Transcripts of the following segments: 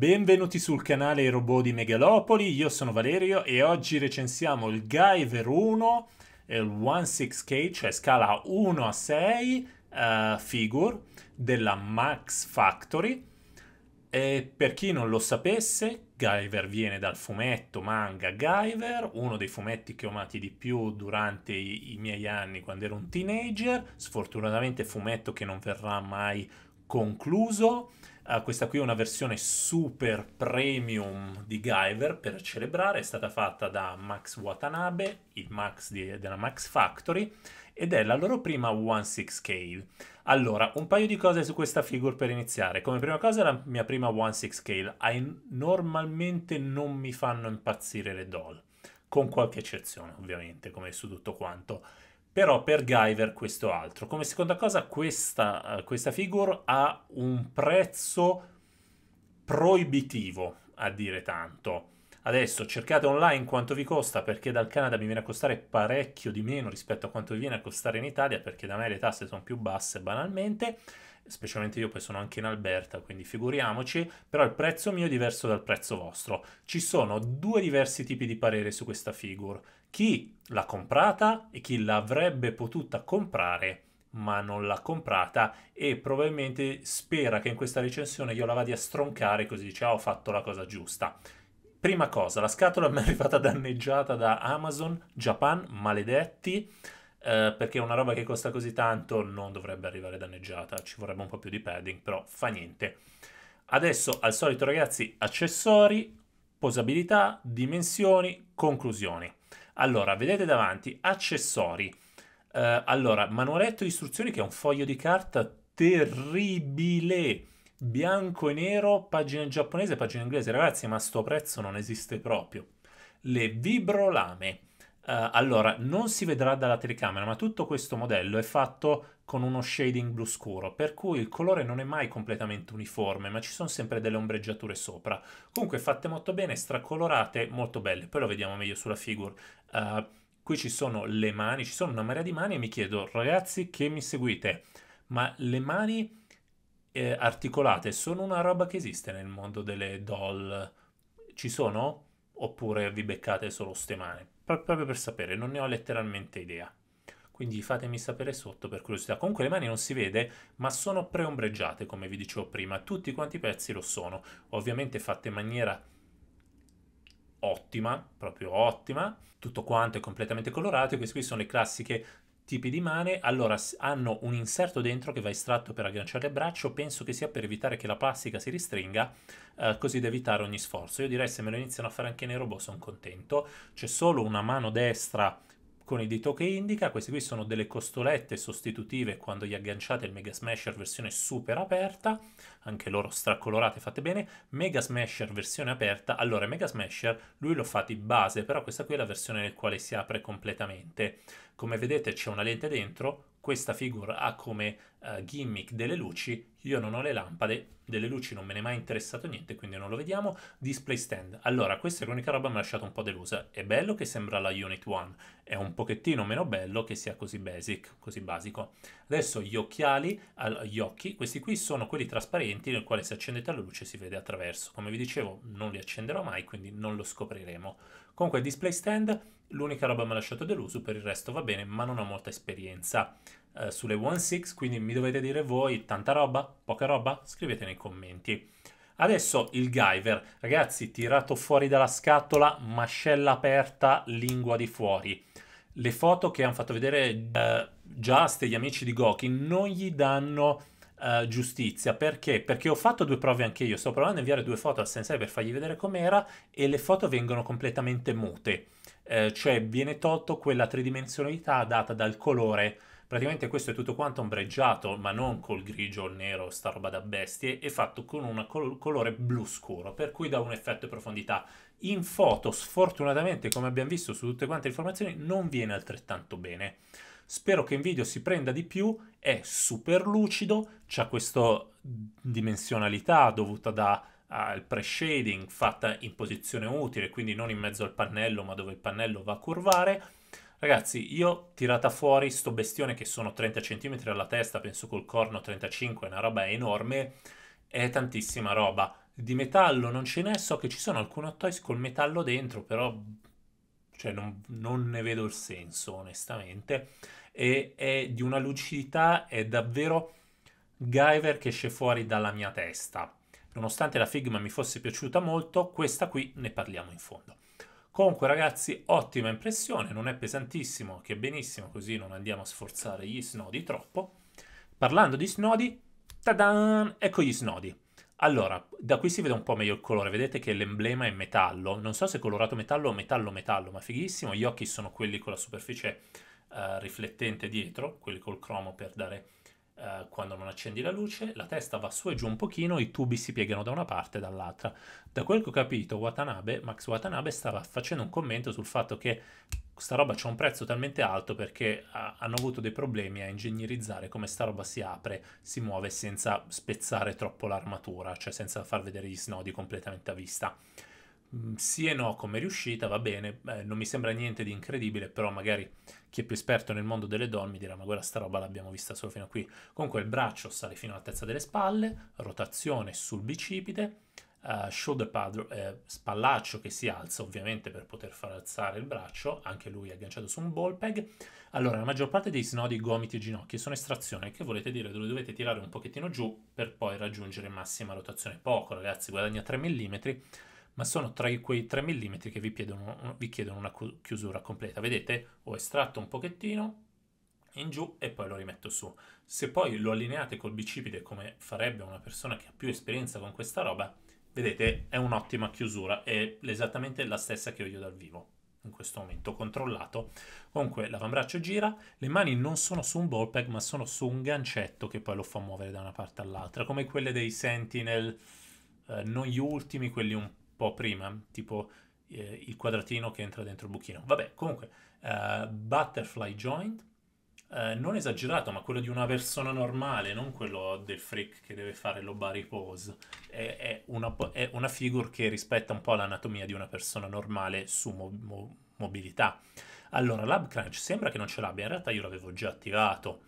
Benvenuti sul canale I Robot di Megalopoli, io sono Valerio e oggi recensiamo il Guyver 1 il 16 k cioè scala 1 a 6 uh, eh, figure della Max Factory. E per chi non lo sapesse, Guyver viene dal fumetto manga Guyver, uno dei fumetti che ho amati di più durante i, i miei anni quando ero un teenager. Sfortunatamente fumetto che non verrà mai concluso. Uh, questa qui è una versione super premium di Guyver per celebrare, è stata fatta da Max Watanabe, il Max di, della Max Factory, ed è la loro prima 1-6 Scale. Allora, un paio di cose su questa figure per iniziare. Come prima cosa, la mia prima 1-6 Scale. I, normalmente non mi fanno impazzire le doll, con qualche eccezione ovviamente, come su tutto quanto. Però per Guyver questo altro. Come seconda cosa, questa, eh, questa figure ha un prezzo proibitivo, a dire tanto. Adesso cercate online quanto vi costa perché dal Canada mi viene a costare parecchio di meno rispetto a quanto vi viene a costare in Italia perché da me le tasse sono più basse banalmente specialmente io poi sono anche in Alberta, quindi figuriamoci, però il prezzo mio è diverso dal prezzo vostro. Ci sono due diversi tipi di parere su questa figure, chi l'ha comprata e chi l'avrebbe potuta comprare ma non l'ha comprata e probabilmente spera che in questa recensione io la vada a stroncare così dice ah, ho fatto la cosa giusta prima cosa, la scatola mi è arrivata danneggiata da Amazon, Japan, maledetti, eh, perché una roba che costa così tanto non dovrebbe arrivare danneggiata, ci vorrebbe un po' più di padding, però fa niente. Adesso, al solito ragazzi, accessori, posabilità, dimensioni, conclusioni. Allora, vedete davanti, accessori. Eh, allora, manualetto di istruzioni che è un foglio di carta terribile bianco e nero, pagina giapponese e pagina inglese. Ragazzi, ma sto prezzo non esiste proprio. Le vibrolame. Uh, allora, non si vedrà dalla telecamera, ma tutto questo modello è fatto con uno shading blu scuro, per cui il colore non è mai completamente uniforme, ma ci sono sempre delle ombreggiature sopra. Comunque fatte molto bene, stracolorate, molto belle. Poi lo vediamo meglio sulla figure. Uh, qui ci sono le mani, ci sono una marea di mani e mi chiedo, ragazzi che mi seguite, ma le mani eh, articolate sono una roba che esiste nel mondo delle doll? Ci sono? Oppure vi beccate solo stemane? Pro- proprio per sapere, non ne ho letteralmente idea. Quindi fatemi sapere sotto per curiosità. Comunque le mani non si vede, ma sono preombreggiate, come vi dicevo prima. Tutti quanti i pezzi lo sono. Ovviamente fatte in maniera ottima, proprio ottima. Tutto quanto è completamente colorato e queste qui sono le classiche tipi di mane, allora hanno un inserto dentro che va estratto per agganciare il braccio, penso che sia per evitare che la plastica si ristringa, eh, così da evitare ogni sforzo. Io direi se me lo iniziano a fare anche nei robot sono contento, c'è solo una mano destra con il dito che indica. Queste qui sono delle costolette sostitutive quando gli agganciate il Mega Smasher versione super aperta, anche loro stracolorate, fatte bene. Mega Smasher versione aperta, allora Mega Smasher lui lo fa di base, però questa qui è la versione nel quale si apre completamente. Come vedete c'è una lente dentro, questa figura ha come uh, gimmick delle luci, io non ho le lampade, delle luci non me ne è mai interessato niente, quindi non lo vediamo, display stand. Allora, questa è l'unica roba che mi ha lasciato un po' delusa, è bello che sembra la Unit 1, è un pochettino meno bello che sia così basic, così basico. Adesso gli occhiali, gli occhi, questi qui sono quelli trasparenti nel quale se accendete la luce si vede attraverso, come vi dicevo non li accenderò mai, quindi non lo scopriremo. Comunque display stand, l'unica roba che mi ha lasciato deluso, per il resto va bene, ma non ho molta esperienza. Eh, sulle One Six, quindi mi dovete dire voi tanta roba, poca roba, scrivete nei commenti. Adesso il Giver, ragazzi, tirato fuori dalla scatola, mascella aperta, lingua di fuori. Le foto che hanno fatto vedere eh, Just e gli amici di Goki non gli danno eh, giustizia. Perché? Perché ho fatto due prove anche io. Sto provando a inviare due foto al sensei per fargli vedere com'era e le foto vengono completamente mute. Eh, cioè viene tolto quella tridimensionalità data dal colore Praticamente questo è tutto quanto ombreggiato, ma non col grigio o nero, sta roba da bestie, è fatto con un col- colore blu scuro, per cui dà un effetto di profondità. In foto, sfortunatamente, come abbiamo visto su tutte quante le informazioni, non viene altrettanto bene. Spero che in video si prenda di più, è super lucido, c'è questa dimensionalità dovuta da al pre-shading fatta in posizione utile, quindi non in mezzo al pannello, ma dove il pannello va a curvare Ragazzi, io tirata fuori sto bestione che sono 30 cm alla testa, penso col corno 35, è una roba enorme, è tantissima roba. Di metallo non ce n'è, so che ci sono alcuni hot toys col metallo dentro, però cioè, non, non, ne vedo il senso onestamente. E è di una lucidità, è davvero Guyver che esce fuori dalla mia testa. Nonostante la Figma mi fosse piaciuta molto, questa qui ne parliamo in fondo. Comunque ragazzi, ottima impressione, non è pesantissimo, che è benissimo, così non andiamo a sforzare gli snodi troppo. Parlando di snodi, tadan, ecco gli snodi. Allora, da qui si vede un po' meglio il colore, vedete che l'emblema è metallo, non so se è colorato metallo o metallo metallo, ma fighissimo, gli occhi sono quelli con la superficie uh, riflettente dietro, quelli col cromo per dare eh, quando non accendi la luce, la testa va su e giù un pochino, i tubi si piegano da una parte e dall'altra. Da quel che ho capito, Watanabe, Max Watanabe stava facendo un commento sul fatto che questa roba c'è un prezzo talmente alto perché ha, eh, hanno avuto dei problemi a ingegnerizzare come sta roba si apre, si muove senza spezzare troppo l'armatura, cioè senza far vedere gli snodi completamente a vista. Mm, sì e no come riuscita, va bene, eh, non mi sembra niente di incredibile, però magari chi è più esperto nel mondo delle donne mi dirà ma guarda sta roba l'abbiamo vista solo fino a qui. Comunque il braccio sale fino all'altezza delle spalle, rotazione sul bicipite, eh, shoulder pad, eh, spallaccio che si alza ovviamente per poter far alzare il braccio, anche lui agganciato su un ball peg. Allora la maggior parte dei snodi, gomiti e ginocchi sono estrazione, che volete dire lo dovete tirare un pochettino giù per poi raggiungere massima rotazione. Poco ragazzi, guadagna 3 mm ma sono tra quei 3 mm che vi, chiedono, vi chiedono una chiusura completa. Vedete? Ho estratto un pochettino in giù e poi lo rimetto su. Se poi lo allineate col bicipite come farebbe una persona che ha più esperienza con questa roba, vedete è un'ottima chiusura, è esattamente la stessa che ho io dal vivo in questo momento controllato. Comunque l'avambraccio gira, le mani non sono su un ball peg, ma sono su un gancetto che poi lo fa muovere da una parte all'altra, come quelle dei Sentinel, eh, non gli ultimi, quelli un po' prima, tipo eh, il quadratino che entra dentro il buchino. Vabbè, comunque, eh, butterfly joint, eh, non esagerato, ma quello di una persona normale, non quello del freak che deve fare l'obari pose. È, è, una, è una figure che rispetta un po' l'anatomia di una persona normale su mo- mo- mobilità. Allora, l'ab crunch sembra che non ce l'abbia, in realtà io l'avevo già attivato.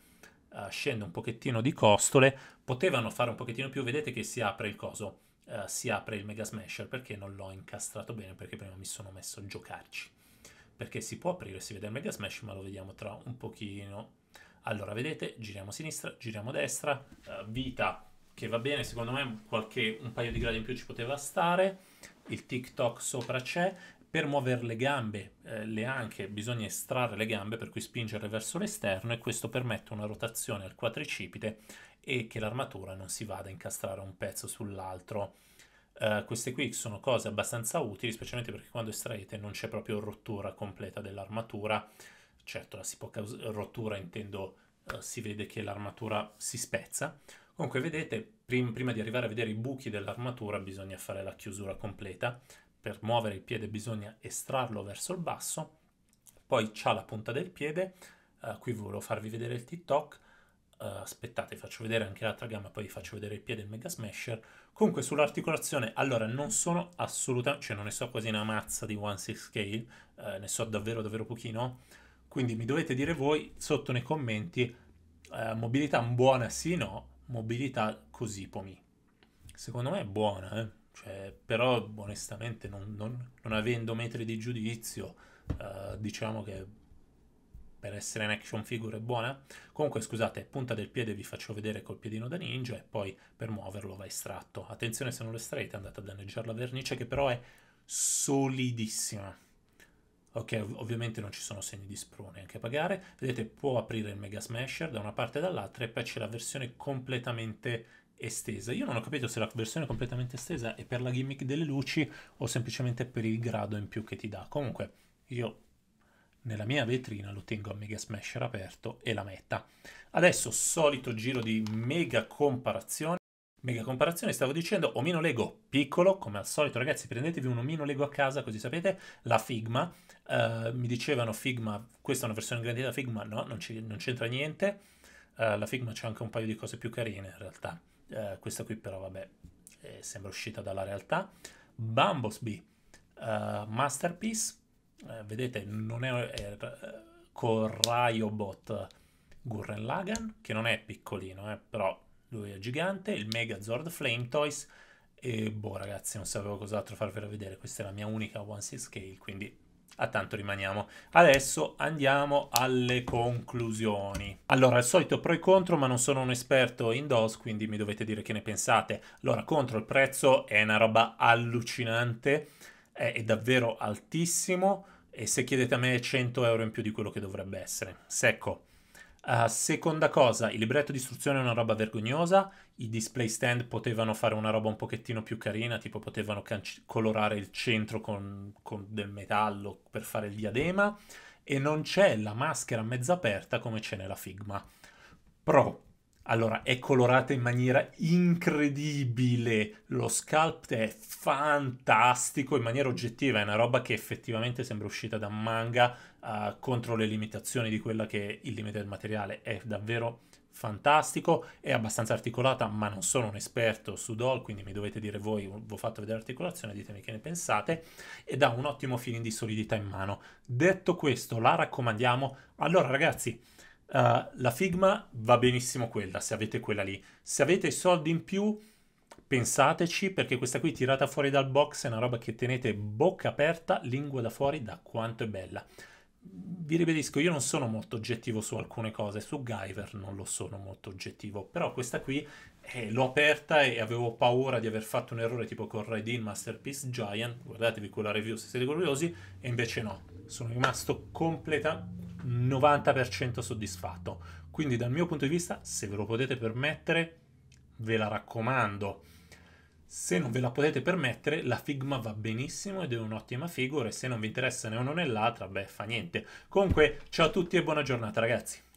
Uh, scende un pochettino di costole, potevano fare un pochettino più, vedete che si apre il coso eh, si apre il Mega Smasher perché non l'ho incastrato bene, perché prima mi sono messo a giocarci. Perché si può aprire, si vede il Mega Smash, ma lo vediamo tra un pochino. Allora, vedete, giriamo a sinistra, giriamo a destra, uh, vita che va bene, secondo me qualche, un paio di gradi in più ci poteva stare, il TikTok sopra c'è, per muovere le gambe, eh, le anche, bisogna estrarre le gambe, per cui spingere verso l'esterno e questo permette una rotazione al quadricipite e che l'armatura non si vada a incastrare un pezzo sull'altro. Uh, queste qui sono cose abbastanza utili, specialmente perché quando estraete non c'è proprio rottura completa dell'armatura. Certo, la si può caus- rottura intendo uh, si vede che l'armatura si spezza. Comunque vedete, prim- prima di arrivare a vedere i buchi dell'armatura bisogna fare la chiusura completa. Per muovere il piede bisogna estrarlo verso il basso, poi c'ha la punta del piede, uh, qui volevo farvi vedere il TikTok, aspettate, faccio vedere anche l'altra gamba, poi vi faccio vedere il piede e il Mega Smasher. Comunque sull'articolazione, allora non sono assolutamente, cioè non ne so quasi una mazza di 1 6 scale, eh, ne so davvero davvero pochino, quindi mi dovete dire voi sotto nei commenti eh, mobilità buona sì no, mobilità così pomi. Secondo me è buona, eh? cioè, però onestamente non, non, non, avendo metri di giudizio eh, diciamo che per essere un action figure è buona. Comunque, scusate, punta del piede vi faccio vedere col piedino da ninja e poi per muoverlo va estratto. Attenzione se non lo estraete, andate a danneggiare la vernice che però è solidissima. Ok, ov- ovviamente non ci sono segni di sprone anche a pagare. Vedete, può aprire il Mega Smasher da una parte e dall'altra e poi c'è la versione completamente estesa. Io non ho capito se la versione completamente estesa è per la gimmick delle luci o semplicemente per il grado in più che ti dà. Comunque, io nella mia vetrina lo tengo a Mega Smasher aperto e la metta. Adesso solito giro di mega comparazione. Mega comparazione, stavo dicendo, omino Lego piccolo, come al solito ragazzi prendetevi un omino Lego a casa così sapete, la Figma, uh, mi dicevano Figma, questa è una versione ingrandita Figma, no, non, c'entra niente, uh, la Figma c'è anche un paio di cose più carine in realtà, uh, questa qui però vabbè, sembra uscita dalla realtà, Bumblebee, Masterpiece, eh, vedete, non è, è eh, con Ryobot Gurren Lagan, che non è piccolino, eh, però lui è gigante, il Megazord Flame Toys e boh ragazzi, non sapevo cos'altro farvelo vedere, questa è la mia unica One Sea Scale, quindi a tanto rimaniamo. Adesso andiamo alle conclusioni. Allora, il solito pro e contro, ma non sono un esperto in DOS, quindi mi dovete dire che ne pensate. Allora, contro il prezzo è una roba allucinante, è, è davvero altissimo, e se chiedete a me 100 euro in più di quello che dovrebbe essere. Secco. Uh, seconda cosa, il libretto di istruzione è una roba vergognosa, i display stand potevano fare una roba un pochettino più carina, tipo potevano can- colorare il centro con, con, del metallo per fare il diadema e non c'è la maschera mezza aperta come ce n'è la Figma. Pro, allora, è colorata in maniera incredibile, lo sculpt è fantastico in maniera oggettiva, è una roba che effettivamente sembra uscita da manga uh, contro le limitazioni di quella che è il limite del materiale, è davvero fantastico, è abbastanza articolata, ma non sono un esperto su doll, quindi mi dovete dire voi, vi ho fatto vedere l'articolazione, ditemi che ne pensate, ed ha un ottimo feeling di solidità in mano. Detto questo, la raccomandiamo. Allora ragazzi, Uh, la Figma va benissimo quella, se avete quella lì. Se avete soldi in più, pensateci, perché questa qui tirata fuori dal box è una roba che tenete bocca aperta, lingua da fuori, da quanto è bella. Vi ribadisco, io non sono molto oggettivo su alcune cose, su Guyver non lo sono molto oggettivo, però questa qui eh, l'ho aperta e avevo paura di aver fatto un errore tipo con Red In Masterpiece Giant, guardatevi quella review se siete curiosi, e invece no, sono rimasto completamente 90% soddisfatto. Quindi dal mio punto di vista, se ve lo potete permettere, ve la raccomando. Se non ve la potete permettere, la Figma va benissimo ed è un'ottima figura e se non vi interessa né uno né l'altra, beh, fa niente. Comunque, ciao a tutti e buona giornata ragazzi.